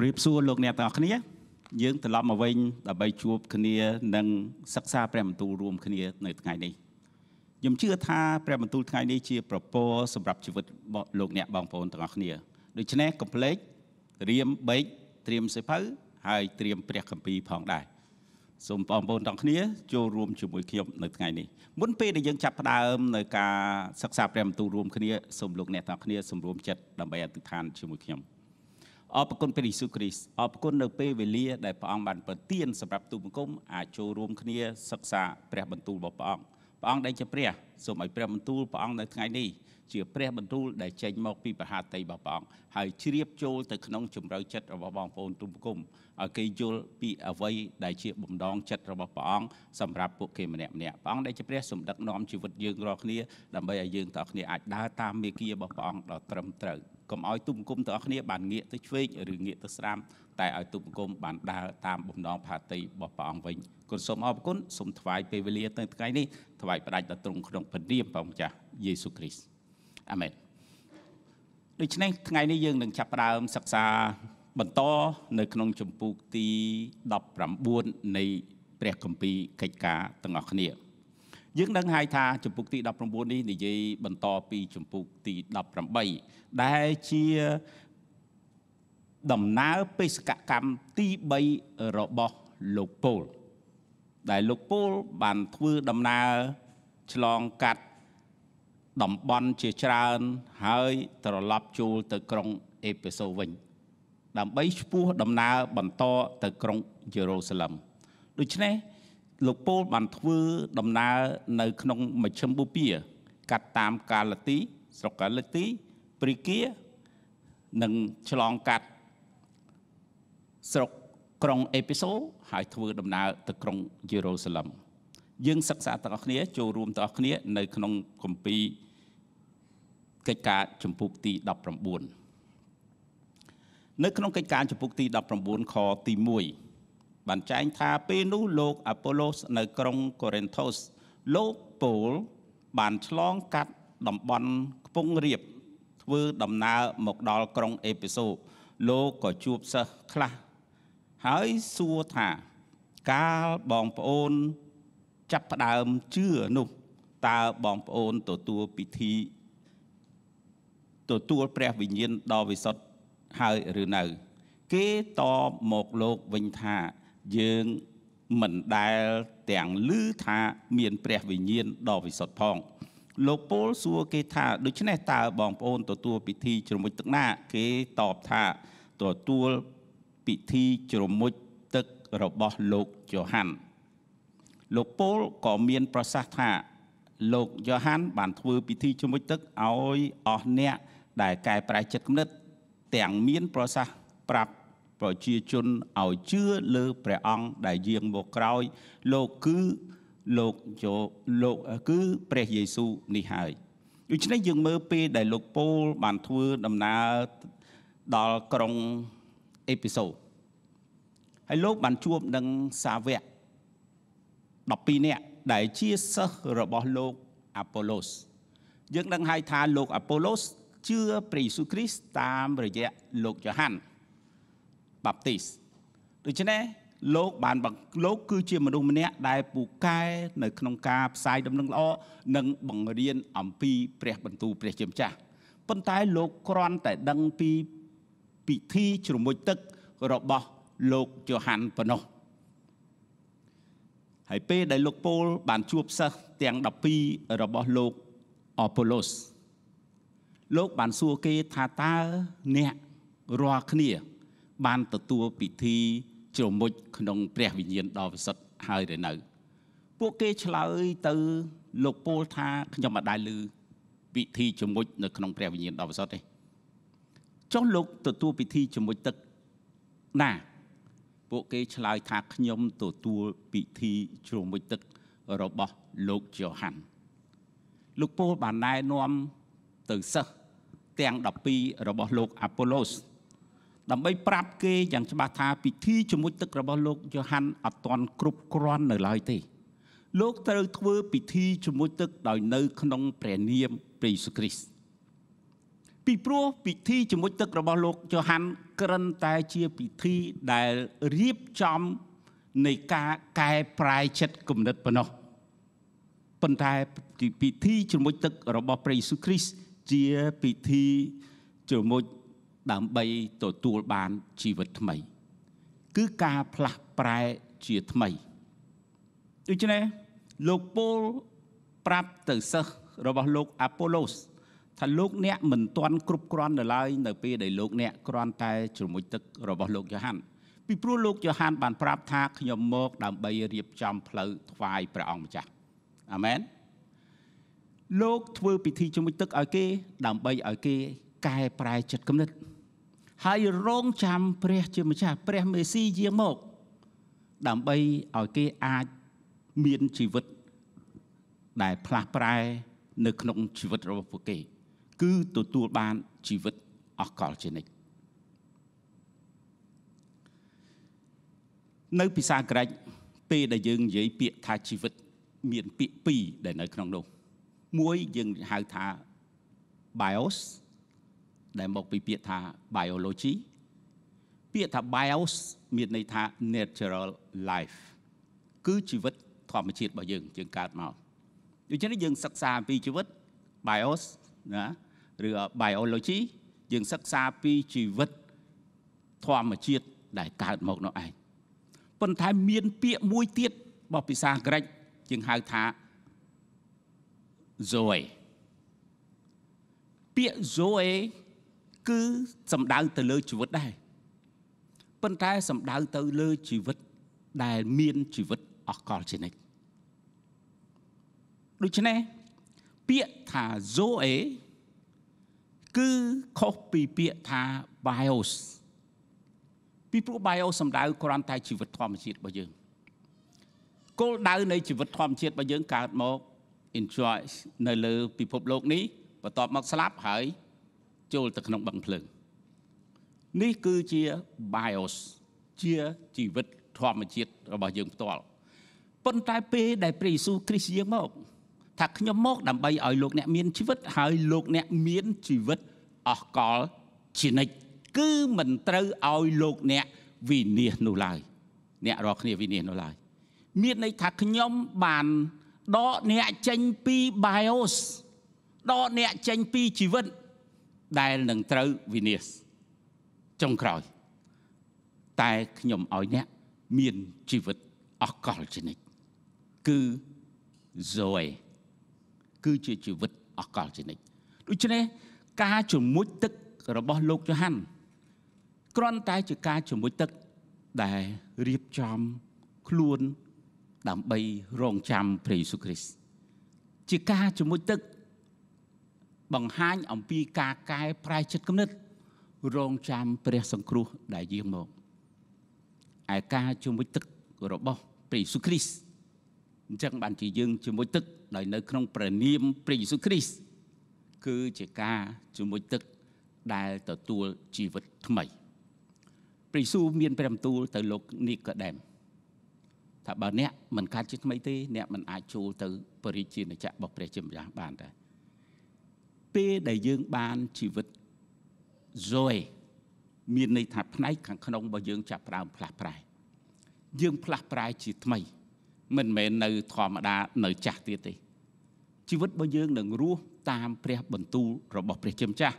ម្រាបសួរលោកអ្នកទាំងអស់គ្នា យើងត្រឡប់មកវិញដើម្បីជួបគ្នានិងសិក្សាព្រះបន្ទូលរួមគ្នានៅថ្ងៃនេះខ្ញុំជឿថាព្រះបន្ទូលថ្ងៃនេះជាប្រពោសម្រាប់ជីវិតលោកអ្នកបងប្អូនទាំងអស់គ្នាដូច្នេះកុំភ្លេចរៀមបេកត្រៀមសៀវភៅហើយត្រៀមព្រះគម្ពីរផងដែរសូមបងប្អូនទាំងគ្នាចូលរួមជាមួយខ្ញុំនៅថ្ងៃនេះមុនពេលដែលយើងចាប់ផ្ដើមនៅការសិក្សាព្រះបន្ទូលរួមគ្នាសូមលោកអ្នកទាំងគ្នាសម្រួមចិត្តដើម្បីអធិដ្ឋានជាមួយខ្ញុំ។អរគុណព្រះយេស៊ូវគ្រីស្ទអរគុណនៅពេលវេលាដែលព្រះអង្គបានប្រទានសម្រាប់ទូបង្គំអាចចូលរួមគ្នាសិក្សាព្រះបន្ទូលរបស់ព្រះអង្គព្រះអង្គដែលជាព្រះសូមឲ្យព្រះបន្ទូលព្រះអង្គនៅថ្ងៃនេះជាព្រះបន្ទូលដែលចេញមកពីប្រហាតីរបស់ព្រះអង្គហើយជ្រាបចូលទៅក្នុងជំរឿចិត្តរបស់បងប្អូនទូបង្គំឲ្យគេយល់ពីអ្វីដែលជាបំដងចិត្តរបស់ព្រះអង្គសម្រាប់ពួកគេម្នាក់ម្នាក់ព្រះអង្គដែលជាព្រះសម្ដឹកនាំជីវិតយើងរាល់គ្នាដើម្បីឲ្យយើងទាំងគ្នាអាចដើរតាមមេគារបស់ព្រះអង្គដ៏ត្រឹមត្រូវកុំឲ្យទុំគុំទាំងអស់គ្នាបានងាកទៅឆ្វេងឬងាកទៅស្ដាំតែឲ្យទុំគុំបានដើរតាមបំណងផាតីរបស់ព្រះអង្គវិញគុណសូមអរគុណសូមថ្វាយពេលវេលាទៅថ្ងៃនេះថ្វាយផ្ដាច់ដល់ទ្រង់ក្នុងព្រះនាមព្រះម្ចាស់យេស៊ូគ្រីស្ទអាមែនដូច្នេះថ្ងៃនេះយើងនឹងចាប់ផ្ដើមសិក្សា បន្ត នៅក្នុងជំពូកទី19នៃព្រះគម្ពីរកិច្ចការទាំងអស់គ្នាយើងដឹងហើយថាជំពូកទី19នេះនិយាយបន្តពីជំពូកទី18ដែលជាដំណើរបេសកកម្មទី3របស់លោកពូល ដែលលោកពូល បានធ្វើដំណើរឆ្លងកាត់តំបន់ជាច្រើនហើយត្រឡប់ចូលទៅក្រុងអេពេសូវិញដើម្បីឈ្មោះដំណើរបន្តទៅក្រុងយេរូសាឡិមដូច្នេះលោកពូលបានធ្វើដំណើរនៅក្នុងមជ្ឈមបូព៌ាកាត់តាមកាលទី ស្រុកកាលទី ព្រិគានិងឆ្លងកាត់ស្រុកក្រុងអេពីសូហើយធ្វើ ដំណើរទៅក្រុងយេរូសាឡិមយើងសិក្សាទាំងអស់គ្នាចូលរួមទាំងអស់គ្នា នៅក្នុងគម្ពីរកិច្ចការចម្ពោះទី19នៅក្នុងកិច្ចការចម្ពោះទី19ខទី1បានចែងថា ពេលនោះលោកអាប៉ូឡូសនៅក្រុងកូរិនថូសលោកពូល បានឆ្លងកាត់តំបន់ខ្ពង់រាបធ្វើដំណើរមកដល់ក្រុងអេពីសូលោកក៏ជួបសិស្សខ្លះហើយសួរថាកាលបងប្អូន ចាប់ផ្ដើមជឿនោះតើបងប្អូនទទួលពិធី ទទួលព្រះវិញ្ញាណដ៏វិសុទ្ធហើយឬនៅ គេតបមកលោកវិញថាយើងមិនដែលទាំងឮថាមាន ព្រះវិញ្ញាណដ៏វិសុទ្ធផងលោកពូលសួរគេថាដូច្នេះតើបងប្អូនទទួលពិធីជ្រមុជទឹកណា គេតបថា ទទួលពិធីជ្រមុជទឹករបស់លោកយ៉ូហាន់លោកពូលក៏មាន ប្រសាសន៍ថា លោកយ៉ូហាន់បានធ្វើពិធីជ្រមុជទឹកឲ្យអស់អ្នកដែលកែប្រែចិត្តគំនិតទាំងមានប្រសាសន៍ប្រាប់ប្រជាជនឲ្យជឿលើព្រះអង្គដែលយាងមកក្រោយលោកគឺលោកយោលោកគឺព្រះយេស៊ូវនេះហើយដូច្នេះយើងមើលពេលដែលលោកពូល បានធ្វើដំណើរដល់ក្រុងអេពីសូហើយលោកបានជួបនឹងសាវក12នាក់ដែលជាសិស្សរបស់លោកអាប៉ូឡូសយើងដឹងហើយថាលោកអាប៉ូឡូសជឿព្រះយេស៊ូវគ្រីស្ទតាមរយៈលោកយ៉ូហាន់បាប់ទីសដូច្នេះលោកបានលោកគឺជាមនុស្សម្នាក់ដែលពូកែនៅក្នុងការផ្សាយដំណឹងល្អនិងបង្រៀនអំពីព្រះបន្ទូលព្រះជាម្ចាស់ប៉ុន្តែលោកគ្រាន់តែដឹងពីពិធីជ្រមុជទឹករបស់លោកយ៉ូហានប៉ុណ្ណោះហើយពេលដែលលោកពូលបានជួបសិស្សទាំង12របស់លោកអូប៉ូឡូសលោកបានសួរគេថាតើអ្នករាល់គ្នាបានទទួលពិធីជ្រមុជក្នុង ព្រះវិញ្ញាណដ៏ពិសិដ្ឋហើយឬនៅ ពួកគេឆ្លើយទៅលោកពូលថាខ្ញុំមិនដែលឮពិធីជ្រមុជនៅ ក្នុងព្រះវិញ្ញាណដ៏ពិសិដ្ឋទេ ចុះលោកទទួលពិធីជ្រមុជទឹកណា ពួកគេឆ្លើយថាខ្ញុំទទួលពិធីជ្រមុជទឹករបស់លោកយ៉ូហាន់លោកពូលបានណែនាំទៅសិស្សទាំង12របស់លោកអាប៉ូឡូសដើម្បីប្រាប់គេយ៉ាងច្បាស់ថាពិធីជាមួយទឹករបស់លោកយ៉ូហាន់អត់ទាន់គ្រប់គ្រាន់នៅឡើយទេលោកត្រូវធ្វើពិធីជាមួយទឹក ដោយនៅ ក្នុងព្រះនាមព្រះយេស៊ូវគ្រីស្ទពីព្រោះពិធីជាមួយទឹករបស់លោកយ៉ូហាន់ក្រឹមតែជាពិធីដែលរៀបចំនៃការកែប្រែចិត្តគំនិតប៉ុណ្ណោះប៉ុន្តែពិធីជាមួយទឹករបស់ព្រះយេស៊ូវគ្រីស្ទជាពិធីជាមួយដើម្បីទទួលបានជីវិតថ្មី គឺការផ្លាស់ប្រែជាថ្មីដូច្នេះលោកពូលប្រាប់ទៅសិស្សរបស់លោកអាប៉ូឡូសថាលោកអ្នកមិនទាន់គ្រប់គ្រាន់នៅឡើយនៅពេលដែលលោកអ្នកគ្រាន់តែជ្រមុជទឹករបស់លោកយ៉ូហានពីព្រោះលោកយ៉ូហាន បានប្រាប់ថាខ្ញុំមក ដើម្បីរៀបចំផ្លូវថ្វាយព្រះអង្គម្ចាស់អាមែនលោកធ្វើពិធីជ្រមុជទឹកឲ្យគេ ដើម្បីឲ្យគេកែប្រែចិត្តគំនិតហើយរងចាំព្រះ ជាម្ចាស់ព្រះមេស៊ីយាងមកដើម្បីឲ្យគេអាចមានជីវិត ដែលផ្លាស់ប្រែ នៅក្នុងជីវិតរបស់ពួកគេ គឺទទួលបានជីវិតអកលជានិច្ចនៅភាសាក្រិចពេលដែលយើងនិយាយពាក្យថាជីវិត មានពាក្យពីរដែលនៅ ក្នុងនោះមួយយើងហៅថា bios ដែលមកពីពាក្យថា biology ពាក្យថា bios មានន័យថា natural life គឺជីវិតធម្មជាតិរបស់យើងយើងកើតមកដូច្នេះយើងសិក្សាអំពីជីវិត bios ណាឬ biology យើងសិក្សាពីជីវិតធម្មជាតិដែលកើតមកនោះឯងប៉ុន្តែមានពាក្យមួយទៀតរបស់ភាសាក្រិចយើងហៅថា zoe ពាក្យ zoe គឺសំដៅទៅលើជីវិតដែរប៉ុន្តែសំដៅទៅលើជីវិតដែលមានជីវិតអកលជានិច្ចដូច្នេះពាក្យថា Zoe គឺខុសពីពាក្យថា bios ពីព្រោះ bios សំដៅគ្រាន់តែជីវិតធម្មជាតិរបស់យើងគោលដៅនៃជីវិតធម្មជាតិរបស់យើងកើតមក enjoy នៅលើពិភពលោកនេះបន្ទាប់មកស្លាប់ហើយចូលទៅក្នុងបឹងភ្លើងនេះគឺជា bios ជាជីវិតធម្មជាតិរបស់យើងផ្ទាល់ប៉ុន្តែពេលដែលព្រះយេស៊ូវគ្រីស្ទយាងមកថាខ្ញុំមក ដើម្បីឲ្យលោកអ្នកមានជីវិត ហើយលោកអ្នកមានជីវិតអស់កលជានិច្ចគឺមិនត្រូវឲ្យលោកអ្នកវិនាសនោះឡើយអ្នករាល់គ្នាវិនាសនោះឡើយមានន័យថាខ្ញុំបានដកអ្នកចេញពី bios ដកអ្នកចេញពីជីវិតដែលនឹងត្រូវវិនិច្ឆ័យចុងក្រោយ តែខ្ញុំឲ្យអ្នក មានជីវិតអកលជនិតគឺ Zoe គឺជាជីវិតអកលជនិតដូច្នេះ ការជំមុជទឹករបស់លោកយ៉ូហាន់គ្រាន់តែ ជាការជំមុជទឹកដែលរៀបចំខ្លួនដើម្បីរងចាំព្រះយេស៊ូវគ្រីស្ទជាការជំមុជទឹកបង្ហាញអំពីការកែប្រែចិត្តគំនិត រងចាំព្រះសង្គ្រោះដែលយាងមកឯការជំនួយទឹករបស់ព្រះយេស៊ូវគ្រីស្ទអញ្ចឹងបានជាយើងជំនួយទឹកដោយនៅក្នុងព្រះនាមព្រះយេស៊ូវគ្រីស្ទគឺជាការជំនួយទឹកដែលទទួលជីវិតថ្មី ព្រះយេស៊ូវមានព្រះបន្ទូលទៅលោកនីកូដែមថាបើអ្នកមិនកើតជាថ្មីទេអ្នកមិនអាចចូលទៅបរិជាណាចក្ររបស់ព្រះជាម្ចាស់បានដែរពេលដែលយើងបានជីវិត Zoe មានន័យថាផ្នែកខាងក្នុងរបស់យើង ចាប់ផ្ដើមផ្លាស់ប្រែ យើង ផ្លាស់ប្រែជាថ្មី មិនមែននៅធម្មតានៅចាស់ទៀតទេជីវិតរបស់យើងនឹងរស់តាមព្រះបន្ទូលរបស់ព្រះជាម្ចាស់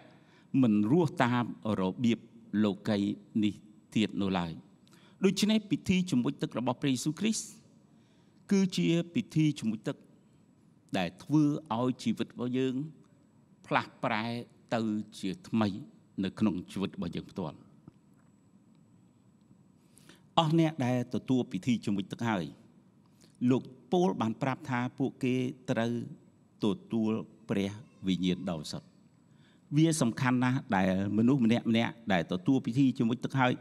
មិនរស់តាមរបៀបលោកីនេះទៀតនោះឡើយដូច្នេះពិធីជំនួយទឹករបស់ព្រះយេស៊ូវគ្រីស្ទគឺជាពិធីជំនួយទឹក ដែលធ្វើឲ្យជីវិតរបស់យើងផ្លាស់ប្រែទៅជាថ្មីនៅក្នុងជីវិតរបស់យើងផ្ទាល់អស់អ្នកដែលទទួលពិធីជំនុជទឹកហើយលោកពូលបានប្រាប់ថាពួកគេត្រូវទទួលព្រះវិញ្ញាណដ៏សុទ្ធវាសំខាន់ណាស់ដែលមនុស្សម្នាក់ម្នាក់ដែលទទួលពិធីជំនុជទឹកហើយ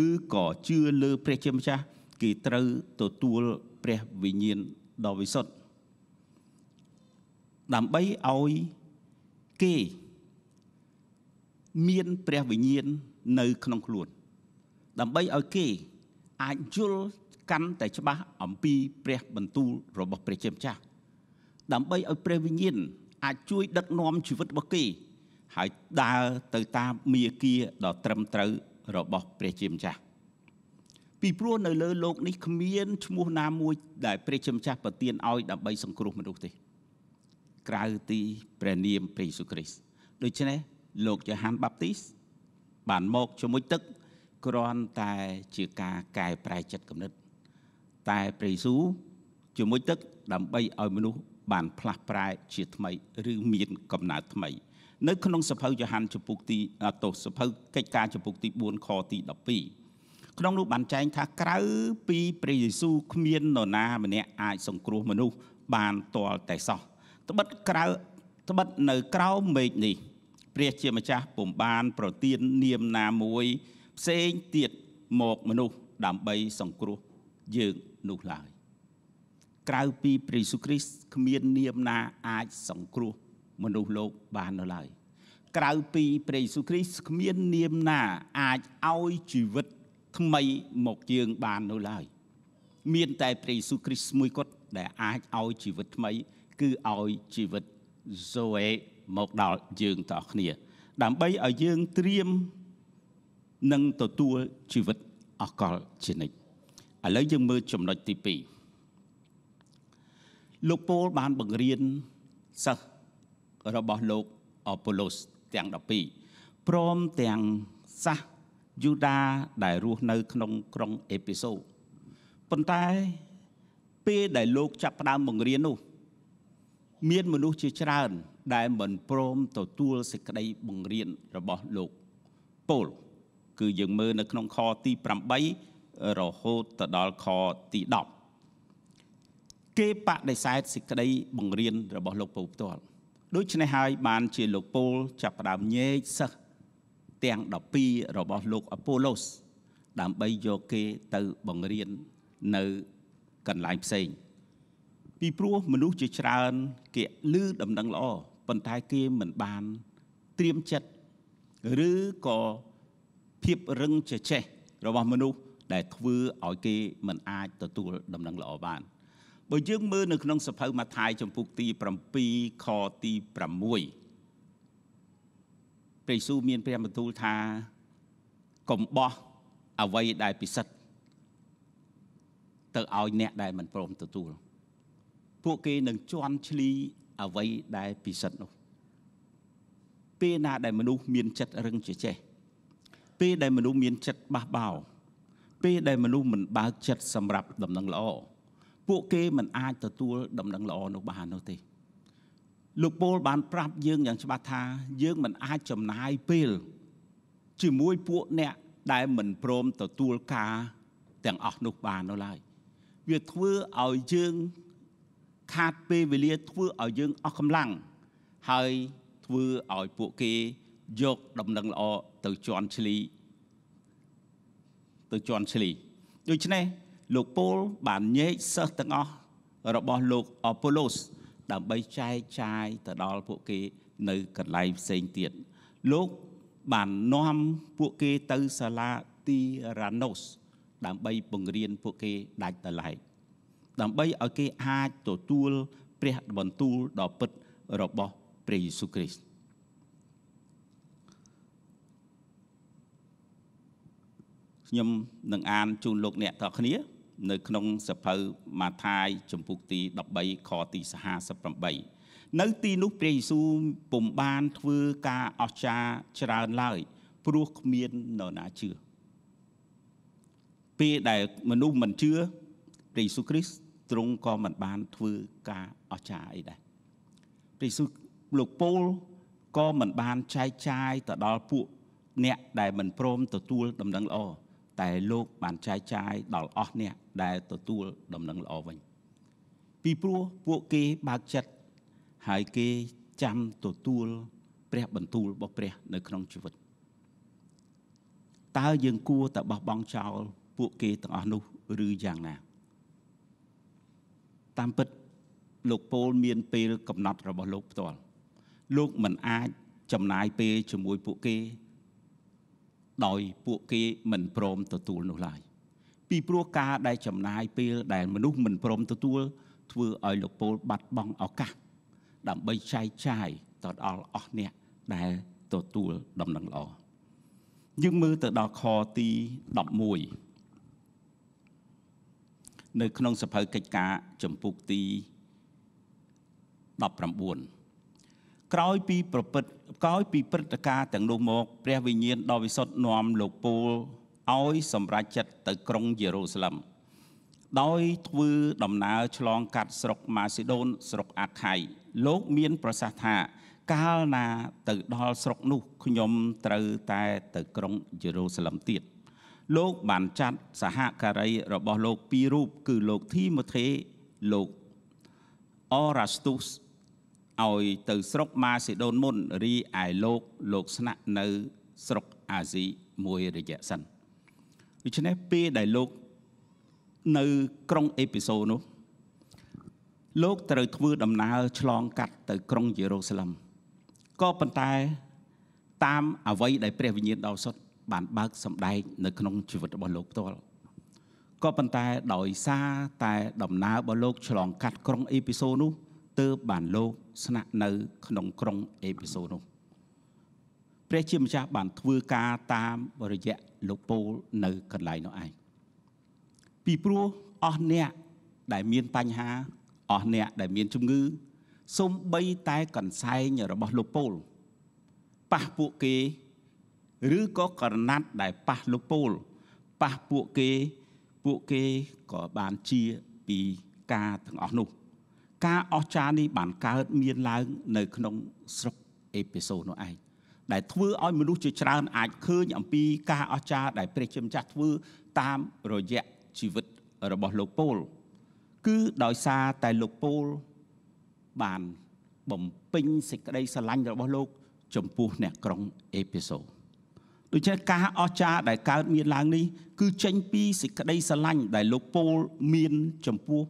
ឬក៏ជឿលើព្រះជាម្ចាស់គេត្រូវទទួលព្រះវិញ្ញាណដ៏វិសុទ្ធដើម្បីឲ្យគេមានព្រះវិញ្ញាណនៅក្នុងខ្លួន ដើម្បីឲ្យគេ អាចយល់កាន់តែច្បាស់អំពី ព្រះបន្ទូលរបស់ ព្រះជាម្ចាស់ដើម្បីឲ្យព្រះវិញ្ញាណអាចជួយដឹកនាំជីវិតរបស់គេហើយដើរទៅតាមមាគ៌ាដ៏ត្រឹមត្រូវរបស់ព្រះជាម្ចាស់ពីព្រោះនៅលើโลกនេះគ្មានឈ្មោះណាមួយដែលព្រះជាម្ចាស់ប្រទានឲ្យដើម្បីសង្គ្រោះមនុស្សទេក្រៅទីព្រះនាមព្រះយេស៊ូវគ្រីស្ទដូច្នេះលោកយ៉ូហានបាប់ទីស បានមកជាមួយទឹកគ្រាន់តែជាការកែប្រែចិត្តគំនិត តែព្រះយេស៊ូវជាមួយទឹកដើម្បីឲ្យមនុស្សបានផ្លាស់ប្រែជាថ្មី ឬមានកំណើតថ្មី នៅក្នុងសភៅយ៉ូហានចំពុកទីតោសភៅកិច្ចការចំពុកទី4ខទី12ក្នុងនោះបានចែងថាក្រៅពីព្រះយេស៊ូវគ្មាននរណាម្នាក់អាចសង្គ្រោះមនុស្សបានទាល់តែសោះត្បិតក្រៅត្បិតនៅក្រៅមេឃនេះ ព្រះជាម្ចាស់ពុំបានប្រទាននាមណាមួយផ្សេងទៀតមកមនុស្សដើម្បីសង្គ្រោះយើងនោះឡើយក្រៅពីព្រះយេស៊ូវគ្រីស្ទគ្មាននាមណាអាចសង្គ្រោះមនុស្សលោកបាននៅឡើយក្រៅពីព្រះយេស៊ូវគ្រីស្ទគ្មាននាមណាអាចឲ្យជីវិតថ្មីមកយើងបាននៅឡើយមានតែព្រះយេស៊ូវគ្រីស្ទមួយគត់ដែលអាចឲ្យជីវិតថ្មីគឺឲ្យជីវិត Zoe មកដល់យើងទាំងអស់គ្នា ដើម្បីឲ្យយើងត្រៀមនឹងទទួលជីវិតអកលជានិច្ចឥឡូវយើងមើលចំណុចទី2លោកពូលបានបង្រៀនសិស្សរបស់លោកអពូឡូសទាំង12ព្រមទាំងសាសយូដាដែលរស់នៅក្នុងក្រុងអេពីសូប៉ុន្តែពេលដែលលោក ចាប់ផ្ដើមបង្រៀននោះមានមនុស្សជាច្រើន ដែលមិនព្រម ទទួលសេចក្តីបង្រៀនរបស់លោកប៉ូល គឺយើងមើលនៅក្នុងខទី8រហូតទៅដល់ខទី10គេបដិសេធសេចក្តីបង្រៀនរបស់លោកប៉ូលផ្ទាល់ដូច្នេះហើយបាន ជាលោកប៉ូល ចាប់ផ្ដើមញែកសិស្សទាំង12របស់លោកអពូឡូសដើម្បីយកគេទៅបង្រៀននៅកន្លែងផ្សេង។ពីព្រោះមនុស្សជាច្រើនគេឮដំណឹងល្អប៉ុន្តែគេមិនបានត្រៀមចិត្តឬក៏ភាពរឹងជចេះរបស់មនុស្សដែលធ្វើឲ្យគេមិនអាចទទួល ដំណឹងល្អបានបើយើងមើលនៅក្នុងសភៅម៉ាថាយចំពុកទី7ខទី6ព្រះយេស៊ូវមានព្រះបន្ទូលថាកុំបោះអ្វីដែលពិសិដ្ឋទៅឲ្យអ្នកដែលមិនព្រមទទួលពួកគេនឹងជន់ឈ្លីអ្វីដែលពិសិដ្ឋនោះពេលណាដែលមនុស្សមានចិត្តរឹងជាចេះពេលដែលមនុស្សមានចិត្តបះបោពេលដែលមនុស្សមិនបើកចិត្តសម្រាប់ដំណឹងល្អពួកគេមិនអាចទទួលដំណឹងល្អនោះបាននោះទេ លោកពូលបានប្រាប់យើងយ៉ាងច្បាស់ថា យើងមិនអាចចំណាយពេលជាមួយពួកអ្នក ដែលមិនព្រមទទួលការ ទាំងអស់នោះបាននោះឡើយវាធ្វើឲ្យយើងខាតពេលវេលាធ្វើឲ្យយើងអស់កម្លាំងហើយធ្វើឲ្យពួកគេយកដំណឹងល្អទៅជន់ឈ្លីទៅជន់ឈ្លីដូច្នេះលោកពូលបានញែកសិស្សទាំងអស់របស់លោកអប៉ូឡូសដើម្បីចែកចាយទៅដល់ពួកគេនៅកន្លែងផ្សេងទៀតលោកបាននាំពួកគេទៅសាលាទីរ៉ាណូសដើម្បីបង្រៀនពួកគេដាច់ដライដើម្បីឲ្យគេអាចទទួលព្រះបន្ទូលដ៏ពិតរបស់ព្រះយេស៊ូវគ្រីស្ទខ្ញុំនឹងអានជូនលោកអ្នកទាំងគ្នានៅក្នុងសភៅម៉ាថាយចំពុកទី13ខទី58នៅទីនោះព្រះយេស៊ូវពុំបានធ្វើការអស្ចារ្យច្រើនឡើយព្រោះគ្មាននរណាជឿពេលដែលមនុស្សមិនជឿព្រះយេស៊ូវគ្រីស្ទទ្រង់ក៏មិនបានធ្វើការអស្ចារ្យអីដែរព្រះយេស៊ូវលោកពូលក៏មិនបានចែកចាយទៅដល់ពួកអ្នកដែលមិនព្រម ទទួលដំណឹងល្អតែលោកបានចែកចាយដល់អស់អ្នក ដែល ទទួលដំណឹងល្អវិញពីព្រោះពួកគេបើកចិត្តហើយគេចាំទទួល ព្រះបន្ទូលរបស់ព្រះ នៅក្នុងជីវិត តើយើងគួរតែបោះបង់ចោល ពួកគេទាំងអស់នោះឬយ៉ាងណាតាមពិតលោកពូលមានពេលកំណត់របស់លោកផ្ទាល់លោកមិនអាចចំណាយពេលជាមួយពួកគេ ដោយពួកគេមិនព្រមទទួលនោះឡើយពីព្រោះការដែលចំណាយពេលដែលមនុស្សមិនព្រមទទួល ធ្វើឲ្យលោកពូលបាត់បង់ឱកាសដើម្បីចែកចាយទៅដល់អស់អ្នក ដែលទទួលដំណឹងល្អយើងមើលទៅដល់ខទី11នៅក្នុងសភៅកិច្ចការចម្ពោះទី19ក្រោយពីប្រព្រឹត្តក្រោយពីព្រឹត្តិការណ៍ទាំងនោះមក ព្រះវិញ្ញាណដ៏វិសុទ្ធនាំលោកពូលឲ្យសម្រេចចិត្តទៅក្រុងយេរូសាឡិមដោយធ្វើដំណើរ ឆ្លងកាត់ស្រុកម៉ាស៊ីដូន ស្រុកអាខៃលោកមាន ប្រសាសន៍ថាកាលណា ទៅដល់ស្រុកនោះខ្ញុំត្រូវតែទៅក្រុងយេរូសាឡិមទៀតលោកបានចាត់ សហការីរបស់លោកពីររូបគឺលោកធីម៉ូថេលោកអរ៉ាស្ទុសឲ្យទៅ ស្រុកម៉ាសេដូនមុន រីឯលោកលោកស្នាក់នៅ ស្រុកអាស៊ីមួយរយៈសិនដូច្នេះពេលដែលលោក នៅក្រុងអេពីសូនោះលោកត្រូវធ្វើដំណើរឆ្លងកាត់ ទៅក្រុងយេរូសាឡិមក៏ប៉ុន្តែ តាមអ្វីដែលព្រះវិញ្ញាណដល់សុទ្ធបានបើកសម្ដែងនៅក្នុងជីវិតរបស់លោកផ្ទាល់ក៏ប៉ុន្តែដោយសារតែ ដំណើររបស់លោក ឆ្លងកាត់ក្រុងអេពីសូនោះទើបបានលោក ស្នាក់នៅក្នុងក្រុងអេពីសូនោះព្រះជាម្ចាស់បានធ្វើការតាមរយៈលោកពូល នៅកន្លែងនោះឯងពីព្រោះអស់អ្នកដែលមានបញ្ហា អស់អ្នកដែលមានជំងឺសូម្បីតែកន្សែងរបស់លោកពូលប៉ះពួកគេឬក៏ករណាត់ដែលប៉ះលពូលប៉ះពួកគេពួកគេក៏បានជាពីការទាំងអស់នោះ ការអស្ចារ្យនេះបានកើតមានឡើងនៅក្នុង ស្រុកអេពីសូនោះឯងដែលធ្វើឲ្យមនុស្សជាច្រើនអាចឃើញអំពីការអស្ចារ្យដែលព្រះជាម្ចាស់ធ្វើ តាមរយៈជីវិតរបស់លោកពូល គឺដោយសារតែលោកពូល បានបំពេញសេចក្តីស្រឡាញ់របស់លោកចំពោះអ្នកក្រុងអេពីសូដូច្នេះការអស្ចារ្យដែលកើតមានឡើងនេះគឺចេញពីសេចក្តីស្រឡាញ់ដែលលោកពូលមានចំពោះ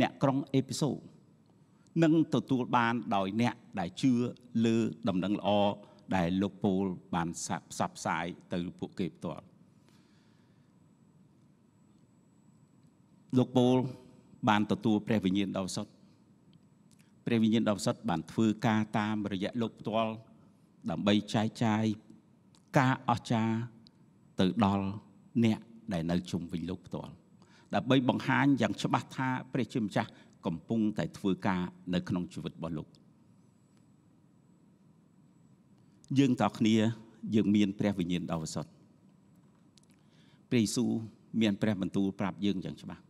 អ្នកក្រុងអេពីសូនឹងទទួលបានដោយអ្នកដែលជឿលើដំណឹងល្អដែលលោកពូលបានផ្សព្វផ្សាយទៅពួកគេផ្ទាល់លោកពូល បានទទួលព្រះវិញ្ញាណដ៏សុទ្ធព្រះវិញ្ញាណដ៏សុទ្ធបានធ្វើការតាមរយៈលោកផ្ទាល់ដើម្បីចែកចាយការអស្ចារ្យទៅដល់អ្នកដែលនៅជុំវិញលោកផ្ទាល់ដើម្បីបង្ហាញយ៉ាងច្បាស់ថា ព្រះ ជាម្ចាស់កំពុងតែ ធ្វើការនៅក្នុងជីវិតរបស់លោកយើងតគ្នា យើងមាន ព្រះវិញ្ញាណដ៏បរិសុទ្ធព្រះយេស៊ូវមានព្រះបន្ទូលប្រាប់យើងយ៉ាងច្បាស់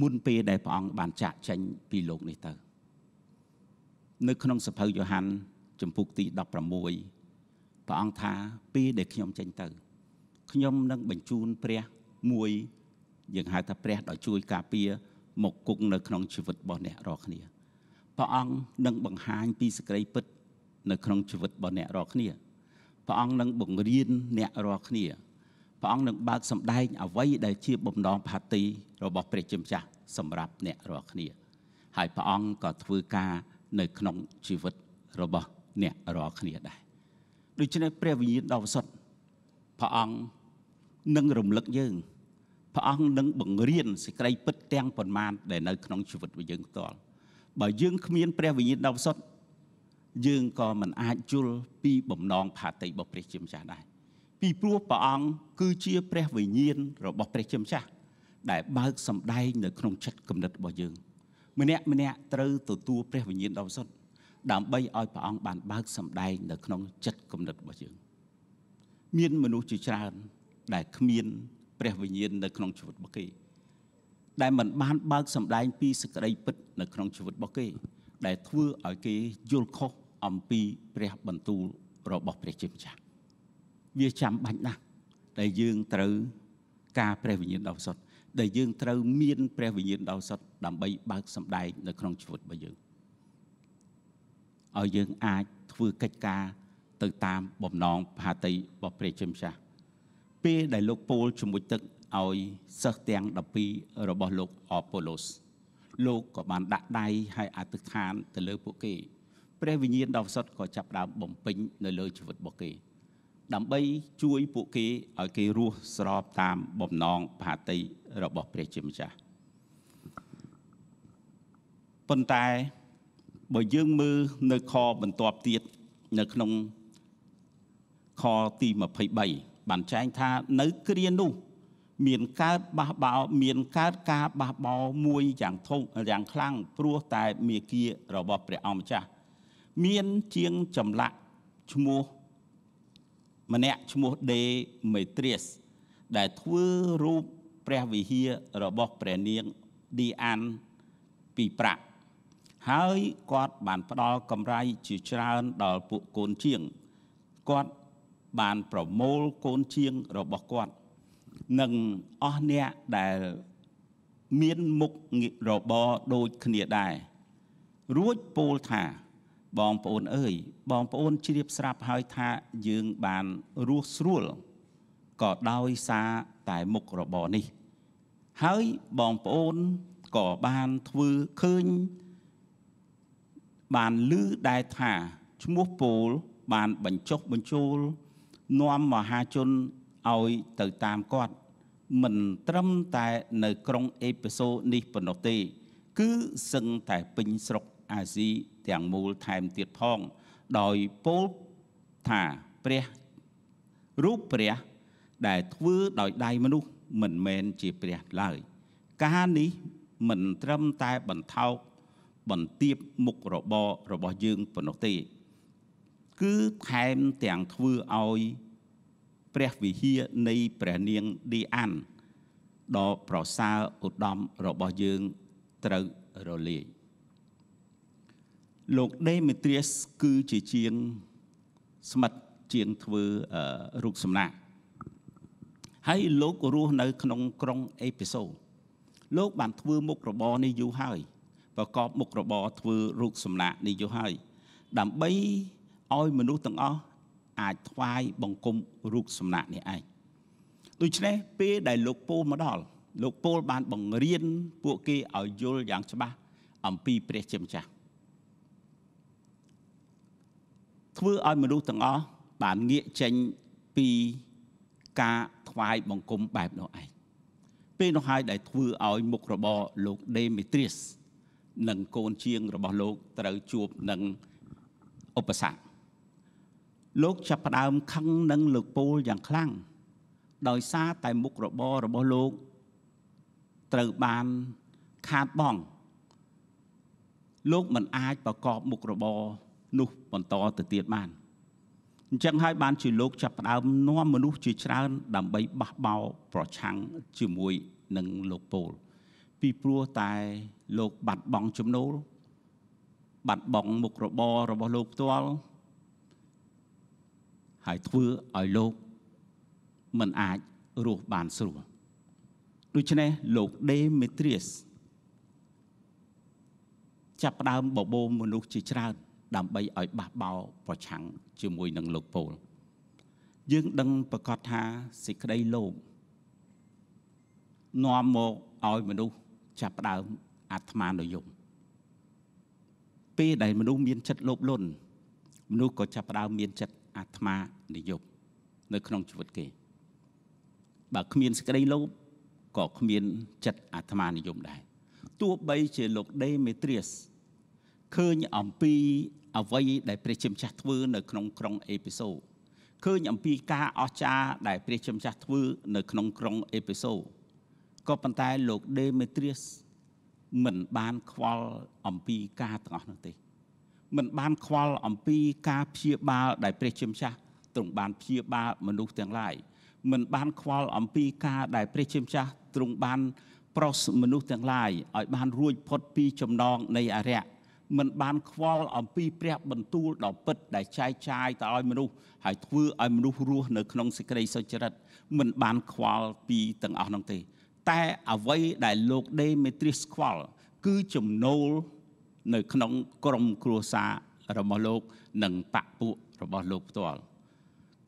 មុនពេលដែលព្រះអង្គបានចាក់ចេញពីលោកនេះទៅ នៅក្នុងសភៅយ៉ូហាន ចំពុកទី16ព្រះអង្គថាពេលដែលខ្ញុំចេញទៅខ្ញុំនឹងបញ្ជូនព្រះមួយយើងហៅថាព្រះដ៏ជួយការពារមកគង់នៅក្នុងជីវិតរបស់អ្នករាល់គ្នាព្រះអង្គនឹងបង្ហាញពីសេចក្តីពិតនៅក្នុងជីវិតរបស់អ្នករាល់គ្នាព្រះអង្គនឹងបង្រៀនអ្នករាល់គ្នាព្រះអង្គនឹងបើកសម្ដែងអ្វីដែលជាបំណងផាទីរបស់ព្រះជាម្ចាស់សម្រាប់អ្នករាល់គ្នា ហើយព្រះអង្គក៏ធ្វើការនៅក្នុងជីវិតរបស់អ្នករាល់គ្នាដែរដូច្នេះព្រះវិញ្ញាណដ៏វិសុទ្ធព្រះអង្គនឹងរំលឹកយើងព្រះអង្គនឹងបង្រៀនសេចក្តីពិតទាំងប៉ុន្មានដែលនៅក្នុងជីវិតរបស់យើងផ្ទាល់បើយើងគ្មានព្រះវិញ្ញាណដ៏វិសុទ្ធយើងក៏មិនអាចយល់ពីបំណងផាតីរបស់ព្រះជាម្ចាស់ដែរពីព្រោះព្រះអង្គគឺជាព្រះវិញ្ញាណរបស់ព្រះជាម្ចាស់ដែលបើកសម្ដែងនៅក្នុងចិត្តគំនិតរបស់យើង ម្នាក់ម្នាក់ត្រូវទទួលព្រះវិញ្ញាណដ៏វិសុទ្ធដើម្បីឲ្យព្រះអង្គបានបើកសម្ដែងនៅក្នុងចិត្តគំនិតរបស់យើងមានមនុស្សជាច្រើន ដែលគ្មានព្រះវិញ្ញាណនៅក្នុងជីវិតរបស់គេ ដែលមិនបានបើកសម្ដែងពីសេចក្តីពិតនៅក្នុងជីវិតរបស់គេ ដែលធ្វើឲ្យគេយល់ខុសអំពីព្រះបន្ទូលរបស់ព្រះជាម្ចាស់វាចាំបាច់ណាស់ដែលយើងត្រូវការព្រះវិញ្ញាណដ៏សុទ្ធដែលយើងត្រូវមានព្រះវិញ្ញាណដ៏សុទ្ធដើម្បីបើកសម្ដែងនៅក្នុងជីវិតរបស់យើងឲ្យយើងអាច ធ្វើកិច្ចការទៅតាមបំណងផាតីរបស់ព្រះជាម្ចាស់ពេលដែលលោក ពូលជំនួយទឹកឲ្យសិស្សទាំង12របស់លោកអូប៉ូឡូសលោកក៏បាន ដាក់ដៃឲ្យអធិដ្ឋានទៅលើ ពួកគេ ព្រះវិញ្ញាណដ៏សុទ្ធក៏ចាប់ដើមបំពេញនៅលើជីវិតរបស់គេ ដើម្បីជួយពួកគេឲ្យគេរស់ស្របតាមបំណងផាតីរបស់ ព្រះជាម្ចាស់ប៉ុន្តែបើយើងមើលនៅខបន្ទាប់ទៀតនៅក្នុងខទី23បានចែងថានៅគ្រានោះ មានកើតបះបោ មានកើតការបះបោមួយយ៉ាងធំយ៉ាងខ្លាំងព្រោះតែមេគារបស់ព្រះអង្គម្ចាស់មានជាងចម្លាក់ឈ្មោះម្នាក់ឈ្មោះដេមេត្រីសដែលធ្វើរូបព្រះវិហាររបស់ព្រះនាងឌីអានពីប្រាក់ហើយគាត់បានផ្ដល់កម្រៃជាច្រើនដល់ពួកកូនជាងគាត់បានប្រមូលកូនជាងរបស់គាត់ និងអស់អ្នកដែល មានមុខរបរដូចគ្នាដែររួចពោលថា បងប្អូនអើយបងប្អូនជ្រាបស្រាប់ហើយថាយើងបានរស់ស្រួលក៏ដោយសារតែមុខរបរនេះហើយបងប្អូនក៏បានធ្វើឃើញបានឮដែរថាឈ្មោះពូល បានបញ្ចុះបញ្ជូលនាំមហាជនឲ្យទៅតាមគាត់មិនត្រឹមតែនៅក្រុងអេពីសូនេះប៉ុណ្ណោះទេ គឺសឹងតែពេញស្រុកអាស៊ីទាំងមូលថែមទៀតផងដោយពោលថាព្រះ រូបព្រះ ដែលធ្វើដោយដៃមនុស្សមិនមែនជាព្រះឡើយ ការនេះមិនត្រឹមតែបន្ថោកបន្ទាបមុខរបររបស់យើងប៉ុណ្ណោះទេគឺថែមទាំងធ្វើឲ្យព្រះវិហារនៃព្រះនាងឌីអានដ៏ប្រសើរឧត្តមរបស់យើងត្រូវរលាយលោកដេមេត្រៀសគឺជាជាងស្មិតជាងធ្វើរូបសំណាកហើយលោករស់នៅក្នុងក្រុងអេពីសូលោកបានធ្វើមុខរបរនេះយូរហើយប្រកបមុខរបរធ្វើរូបសំណាកនេះយូរហើយ ដើម្បីឲ្យមនុស្សទាំងអស់អាចថ្វាយបង្គំរូបសំណាកនេះឯងដូច្នេះ ពេលដែលលោកពូលមកដល់លោកពូលបានបង្រៀន ពួកគេឲ្យយល់យ៉ាងច្បាស់អំពីព្រះជាម្ចាស់ធ្វើឲ្យមនុស្សទាំងអស់បានងាកចេញពីការថ្វាយបង្គំបែបនោះឯងពេលនោះហើយដែលធ្វើឲ្យមុខរបរលោកដេមេត្រៀសនិងកូនជាងរបស់លោក ត្រូវជួបនឹងឧបសគ្គលោកចាប់ផ្ដើមខឹងនឹងលោកពូលយ៉ាងខ្លាំងដោយសារតែមុខរបររបស់លោកត្រូវបានខាតបង់លោកមិនអាចប្រកបមុខរបរនោះបន្តទៅទៀតបានអញ្ចឹងហើយបានជាលោកចាប់ផ្ដើម នាំមនុស្សជាច្រើន ដើម្បីបះបោរប្រឆាំងជាមួយនឹងលោកពូល ពីព្រោះតែលោកបាត់បង់ចំណូលបាត់បង់មុខរបររបស់លោកផ្ទាល់ហើយធ្វើឲ្យលោក មិនអាចរស់បានស្រួលដូច្នេះលោកដេមេត្រៀសចាប់ផ្ដើមបបោមនុស្សជាច្រើនដើម្បីឲ្យបះបោប្រឆាំងជាមួយនឹងលោកពលយើងដឹងប្រកាសថាសេចក្តីលោកនាំមកឲ្យមនុស្សចាប់ផ្ដើមអាត្មានុយមពេលដែលមនុស្សមានចិត្តលោភលន់មនុស្សក៏ចាប់ផ្ដើមមាន ចិត្តអាត្មានិយមនៅក្នុងជីវិតគេ បើគ្មានសេចក្តីលោភក៏គ្មាន ចិត្តអាត្មានិយមដែរទោះបីជាលោកដេមេត្រៀសឃើញអំពីអ្វីដែលព្រះជាម្ចាស់ធ្វើ នៅក្នុងក្រុងអេពីសូឃើញអំពីការអស្ចារ្យដែលព្រះជាម្ចាស់ធ្វើ នៅក្នុងក្រុងអេពីសូក៏ប៉ុន្តែលោកដេមេត្រៀសមិនបានខ្វល់អំពីការទាំងអស់នោះទេមិនបានខ្វល់អំពីការព្យាបាលដែលព្រះជាម្ចាស់ទ្រង់បានព្យាបាលមនុស្សទាំងឡាយមិនបានខ្វល់អំពីការដែលព្រះជាម្ចាស់ទ្រង់បានប្រោសមនុស្សទាំងឡាយឲ្យបានរួចផុតពីចំណងនៃអរិយមិនបានខ្វល់អំពីព្រះបន្ទូលដ៏ពិតដែលចែកចាយទៅឲ្យមនុស្សហើយធ្វើឲ្យមនុស្សរស់នៅក្នុងសេចក្តីសុចរិតមិនបានខ្វល់ពីទាំងអស់នោះទេតែអ្វីដែលលោកដេមេទ្រីសខ្វល់គឺចំណូលនៅ ក្នុងក្រមគ្រួសាររបស់លោក និងបពពួករបស់លោកផ្ទាល់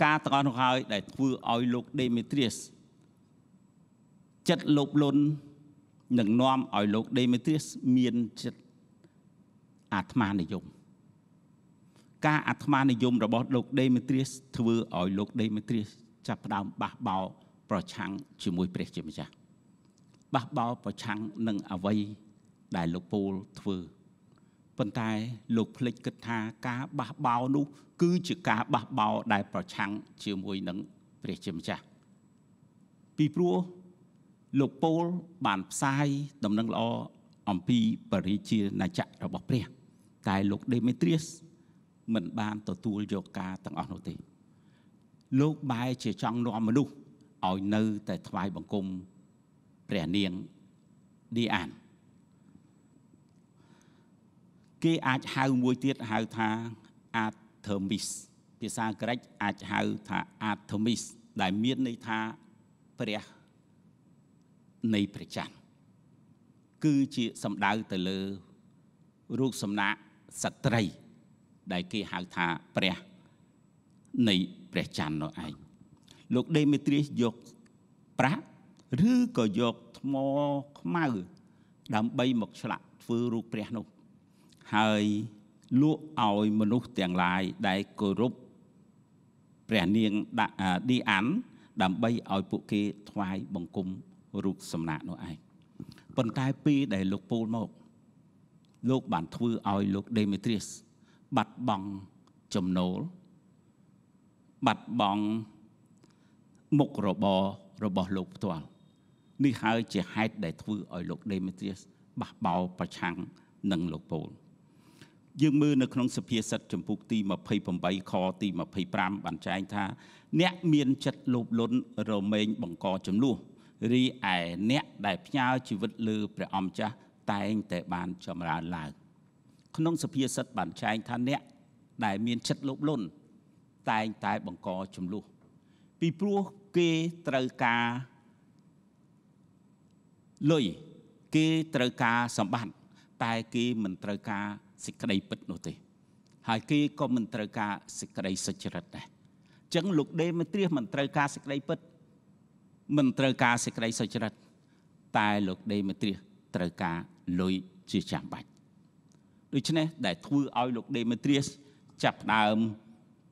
ការទាំងអស់នោះហើយ ដែលធ្វើឲ្យលោកដេមេទ្រីសចិត្តលោភលន់នឹងនាំឲ្យលោកដេមេទ្រីស មានចិត្តអាត្មានិយមការអាត្មានិយមរបស់លោកដេមេទ្រីសធ្វើឲ្យលោកដេមេទ្រីសចាប់ផ្ដើមបះបោរប្រឆាំងជាមួយព្រះជាម្ចាស់បះបោប្រឆាំងនឹងអ្វីដែលលោកពូលធ្វើប៉ុន្តែលោកភ្លេចគិតថាការបះបោនោះ គឺជាការបះបោដែលប្រឆាំងជាមួយនឹងព្រះជាម្ចាស់ពីព្រោះលោកពូលបានផ្សាយដំណឹងល្អអំពីបរិជាណាចក្ររបស់ព្រះតែលោកដេមេត្រៀសមិនបាន ទទួលយកការទាំងអស់នោះទេលោកបែរជាចង់នាំមនុស្សឲ្យនៅតែថ្វាយបង្គំព្រះនាងឌីអានគេអាចហៅមួយទៀតហៅថា Artemis ភាសាក្រិចអាចហៅថា Artemis ដែលមានន័យថាព្រះនៃព្រះច័ន្ទគឺជាសំដៅទៅលើរូបសំណាកស្ត្រី ដែលគេហៅថាព្រះ នៃព្រះច័ន្ទនោះឯងលោកដេមេត្រីសយកប្រាក់ឬក៏យកថ្មខ្មៅ ដើម្បីមកឆ្លាក់ធ្វើរូបព្រះនោះ ហើយលក់ឲ្យមនុស្សទាំងឡាយ ដែលគោរពព្រះនាងឌីអានដើម្បីឲ្យពួកគេថ្វាយបង្គំរូបសំណាកនោះឯងប៉ុន្តែពេលដែលលោកពូលមកលោកបានធ្វើឲ្យលោកដេមេត្រៀសបាត់បង់ចំណូល បាត់បង់មុខរបររបស់លោកផ្ទាល់នេះហើយជាហេតុដែលធ្វើឲ្យលោក Demetrius បះបោរប្រឆាំងនឹងលោកពូល យើងមើលនៅក្នុងសភាសិទ្ធចម្ពោះទី28ខទី25បានចែងថា អ្នកមាន ចិត្តលោភលន់រមែងបង្កចំនួនរីឯអ្នកដែលផ្ញើជីវិតលើព្រះអម្ចាស់តែងតែបានចម្រើនឡើងក្នុងសភាសិទ្ធបានចែងថាអ្នកដែលមានចិត្តលោភលន់តែងតែបង្កចំនួនពីព្រោះគេត្រូវការលុយគេត្រូវការសម្បត្តិតែគេមិនត្រូវការសេចក្តីពិតនោះទេ ហើយគេក៏មិនត្រូវការសេចក្តីសុចរិតដែរអញ្ចឹងលោកដេមេត្រាសមិនត្រូវការសេចក្តីពិតមិនត្រូវការសេចក្តីសុចរិតតែលោកដេមេត្រាសត្រូវការលុយជាចាំបាច់ដូច្នេះដែលធ្វើឲ្យលោកដេមេត្រាសចាប់ផ្ដើម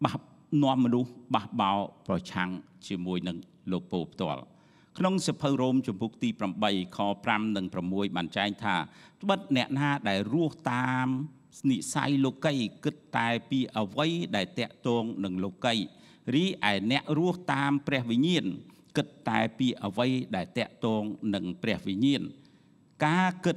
បះនាំមនុស្សបះបោប្រឆាំងជាមួយនឹងលោកពូផ្ទាល់ក្នុងសិភៅរ៉ូមជំពូកទី8ខ5និង6បានចែងថាត្បិតអ្នកណាដែលរស់តាមនិស័យលោកីគិតតែពីអ្វីដែលតាក់ទងនឹងលោកីរីឯអ្នករស់តាមព្រះវិញ្ញាណគិតតែពីអ្វីដែលតាក់ទងនឹងព្រះវិញ្ញាណការគិត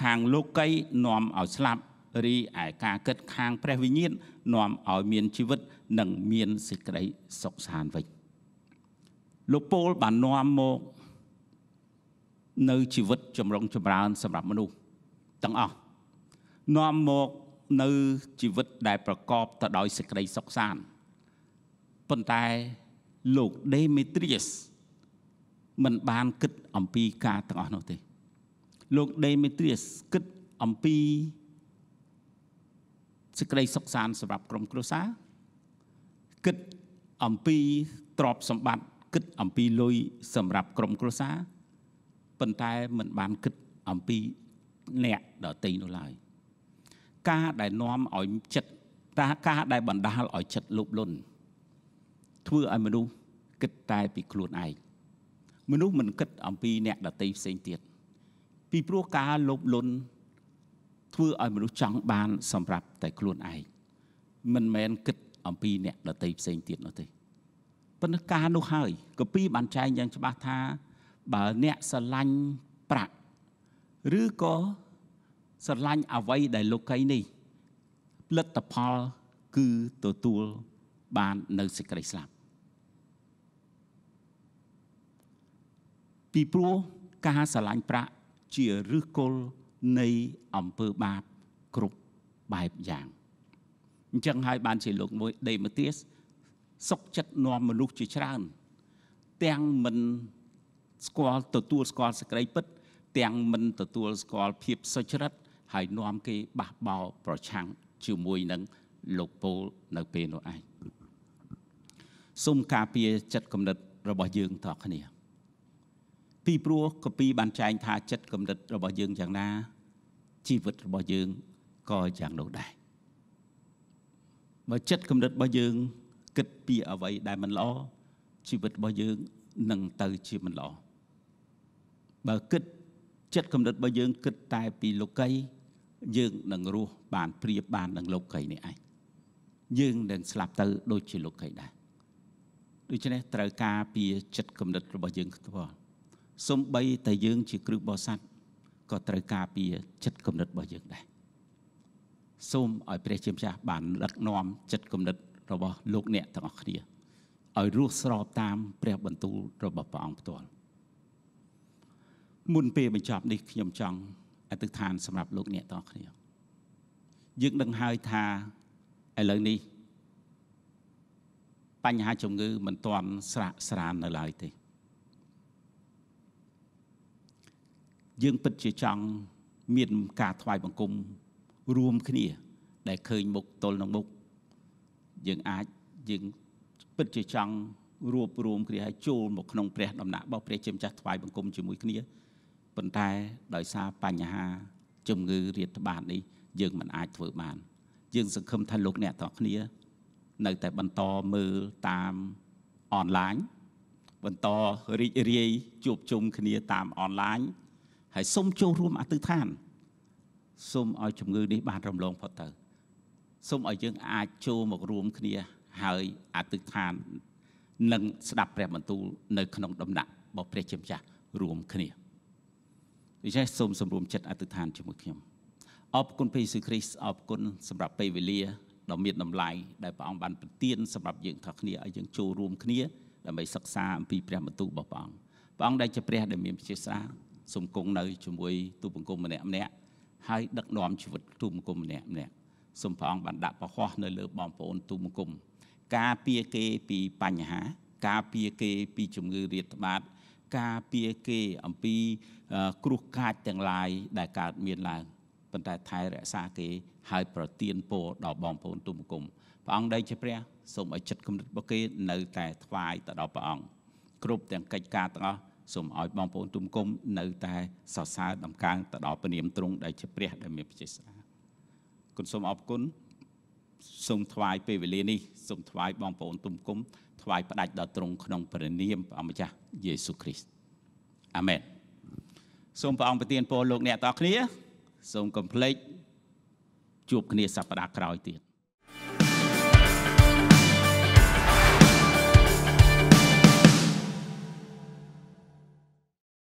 ខាងលោកីនាំឲ្យស្លាប់ រីឯការគិតខាងព្រះវិញ្ញាណនាំឲ្យមានជីវិត និងមានសេចក្តីសុខសាន្តវិញលោកពូលបាននាំមកនៅជីវិតចម្រុងចម្រើនសម្រាប់មនុស្សទាំងអស់នាំមកនៅជីវិតដែលប្រកបទៅដោយសេចក្តីសុខសាន្តប៉ុន្តែលោក Demetrius មិនបានគិតអំពីការទាំងអស់នោះទេ លោក Demetrius គិតអំពីសេចក្តីសុខសាន្តសម្រាប់ក្រុមគ្រួសារ គិតអំពីទ្រព្យសម្បត្តិគិតអំពីលុយសម្រាប់ក្រុមគ្រួសារប៉ុន្តែមិនបានគិតអំពីអ្នកដទៃនោះឡើយការដែលនាំឲ្យចិត្តតាការដែលបណ្ដាលឲ្យចិត្តលោភលន់ធ្វើឲ្យមនុស្សគិតតែពីខ្លួនឯងមនុស្សមិនគិតអំពីអ្នកដទៃផ្សេងទៀតពីព្រោះការលោភលន់ធ្វើឲ្យមនុស្សចង់បានសម្រាប់តែខ្លួនឯងមិនមែនគិតអំពីអ្នកដទៃផ្សេងទៀតនោះទេប៉ុន្តែការនោះហើយកពីបានចែងយ៉ាងច្បាស់ថា បើអ្នកស្រឡាញ់ប្រាក់ឬក៏ស្រឡាញ់អ្វីដែលលោកីនេះផលិតផល គឺទទួលបាននៅសេចក្តីស្លាប់ពីព្រោះការស្រឡាញ់ប្រាក់ជាឫសគល់នៃអំពើបាបគ្រប់បែបយ៉ាងអញ្ចឹងហើយបានជាលោកមួយដេម៉ាទៀសសុខចិត្តនាំមនុស្សជាច្រើន ទាំងមិនស្គាល់ទទួលស្គាល់សក្តិពិត ទាំងមិនទទួលស្គាល់ភាពសុចរិត ហើយនាំគេបះបោប្រឆាំងជាមួយនឹងលោកពូលនៅពេលនោះឯងសូមការពារចិត្តគំនិតរបស់យើងតគ្នា ពីព្រោះកពីបានចែងថាចិត្តគំនិតរបស់យើងយ៉ាងណា ជីវិតរបស់យើងក៏យ៉ាងនោះដែរបើចិត្តគំនិតរបស់យើងគិតពីអ្វីដែលមិនល្អជីវិតរបស់យើងនឹងទៅជាមិនល្អបើគិតចិត្តគំនិតរបស់យើងគិតតែពីលោកីយើងនឹងរស់បានព្រាបបាននឹងលោកីនេះឯងយើងនឹងស្លាប់ទៅដូចជាលោកីដែរដូច្នេះត្រូវការពីចិត្តគំនិតរបស់យើងផ្ទាល់សំបីតែយើងជាគ្រឹះបោស័តក៏ត្រូវការពីចិត្តគំនិតរបស់យើងដែរសូមឲ្យព្រះជាម្ចាស់បានដឹកនាំចិត្តគំនិតរបស់លោកអ្នកទាំងអស់គ្នាឲ្យរស់ស្របតាមព្រះបន្ទូលរបស់ព្រះអង្គផ្ទាល់មុនពេលបញ្ចប់នេះខ្ញុំចង់អធិដ្ឋានសម្រាប់លោកអ្នកទាំងអស់គ្នា យើងដឹងហើយថាឥឡូវនេះបញ្ហាជំងឺមិនទាន់ស្រាក់ស្រាននៅឡើយទេយើងពិតជាចង់មានការថ្វាយបង្គំរួមគ្នា ដែលឃើញមុខទល់នឹងមុខយើងអាចយើងពិតជាចង់រួបរวมគ្នាឲ្យចូលមកក្នុងព្រះ ដំណាក់របស់ព្រះជាម្ចាស់ថ្វាយបង្គំជាមួយគ្នាប៉ុន្តែដោយសារបញ្ហា ជំងឺរាតត្បាតនេះយើងមិនអាចធ្វើបានយើង សង្ឃឹមថាលោកអ្នកទាំងគ្នា នៅតែបន្តមើលតាមអនឡាញបន្តរីករាយជួបជុំគ្នាតាមអនឡាញហើយសូមចូលរួមអធិដ្ឋានសូមឲ្យជំងឺនេះបានរំលងផុតទៅ។សូមឲ្យយើង អាចចូលមករួមគ្នាហើយអធិដ្ឋាននិងស្ដាប់ព្រះបន្ទូលនៅក្នុងដំណាក់របស់ព្រះជាម្ចាស់រួមគ្នាដូច្នេះសូមសម្រួមចិត្តអធិដ្ឋានជាមួយខ្ញុំអរគុណព្រះយេស៊ូវគ្រីស្ទអរគុណសម្រាប់ពេលវេលាដ៏មានតម្លៃដែលព្រះអង្គបានប្រទានសម្រាប់យើងទាំងគ្នាឲ្យយើងចូលរួមគ្នាដើម្បីសិក្សាអំពីព្រះបន្ទូលរបស់ព្រះអង្គព្រះអង្គដែលជាព្រះដែលមានវិជាស្រាសូមគង់នៅជាមួយទូបង្គំម្នាក់ម្នាក់ហើយដឹកនាំជីវិតទូបង្គំម្នាក់ម្នាក់សូមព្រះអង្គបានដាក់ប្រហោះនៅលើបងប្អូនទូមង្គមការពារគេពីបញ្ហាការពារគេពីជំងឺរាតត្បាត ការពារគេអំពីគ្រោះកាចទាំងឡាយដែលកើតមានឡើងប៉ុន្តែថែរក្សាគេហើយប្រទានពរដល់បងប្អូនទូមង្គមព្រះអង្គដែលជាព្រះសូមឲ្យចិត្តគំនិតរបស់គេ នៅតែថ្វាយទៅដល់ព្រះអង្គគ្រប់ទាំងកិច្ចការទាំងអស់សូមឲ្យបងប្អូនទុំគុំនៅតែសរសើរដំកើងទៅដល់ព្រះនាមទ្រង់ដែលជាព្រះដែលមានព្រះចេស្តាគុណសូមអរគុណសូមថ្វាយពេលវេលានេះសូមថ្វាយបងប្អូនទុំគុំ ថ្វាយផ្ដាច់ដល់ទ្រង់ក្នុងព្រះនាមព្រះម្ចាស់យេស៊ូវគ្រីស្ទអាមែនសូមព្រះអង្គប្រទានពរលោកអ្នកទាំងអស់គ្នាសូមកំភ្លេចជួបគ្នាសប្តាហ៍ក្រោយទៀត